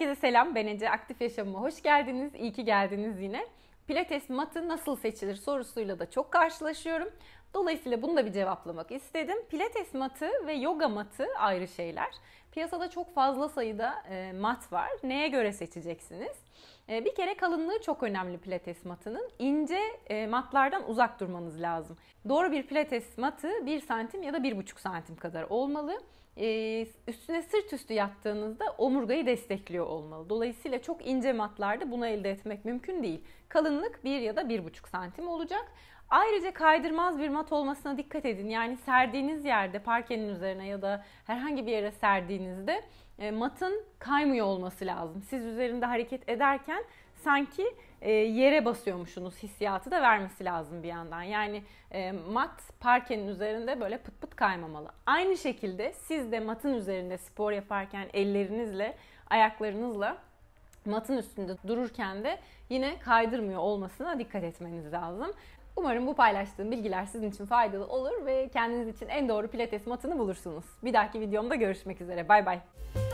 Herkese selam, ben Ece. Aktif Yaşamıma hoş geldiniz. İyi ki geldiniz yine. Pilates matı nasıl seçilir sorusuyla da çok karşılaşıyorum. Dolayısıyla bunu da bir cevaplamak istedim. Pilates matı ve yoga matı ayrı şeyler. Piyasada çok fazla sayıda e, mat var. Neye göre seçeceksiniz? E, bir kere kalınlığı çok önemli pilates matının. İnce e, matlardan uzak durmanız lazım. Doğru bir pilates matı 1 santim ya da 1,5 santim kadar olmalı. Üstüne sırt üstü yattığınızda omurgayı destekliyor olmalı. Dolayısıyla çok ince matlarda bunu elde etmek mümkün değil. Kalınlık 1 ya da 1,5 santim olacak. Ayrıca kaydırmaz bir mat. Mat olmasına dikkat edin. Yani serdiğiniz yerde parkenin üzerine ya da herhangi bir yere serdiğinizde e, matın kaymıyor olması lazım. Siz üzerinde hareket ederken sanki e, yere basıyormuşsunuz hissiyatı da vermesi lazım bir yandan. Yani e, mat parkenin üzerinde böyle pıt pıt kaymamalı. Aynı şekilde siz de matın üzerinde spor yaparken ellerinizle, ayaklarınızla matın üstünde dururken de yine kaydırmıyor olmasına dikkat etmeniz lazım. Umarım bu paylaştığım bilgiler sizin için faydalı olur ve kendiniz için en doğru pilates matını bulursunuz. Bir dahaki videomda görüşmek üzere. Bay bay.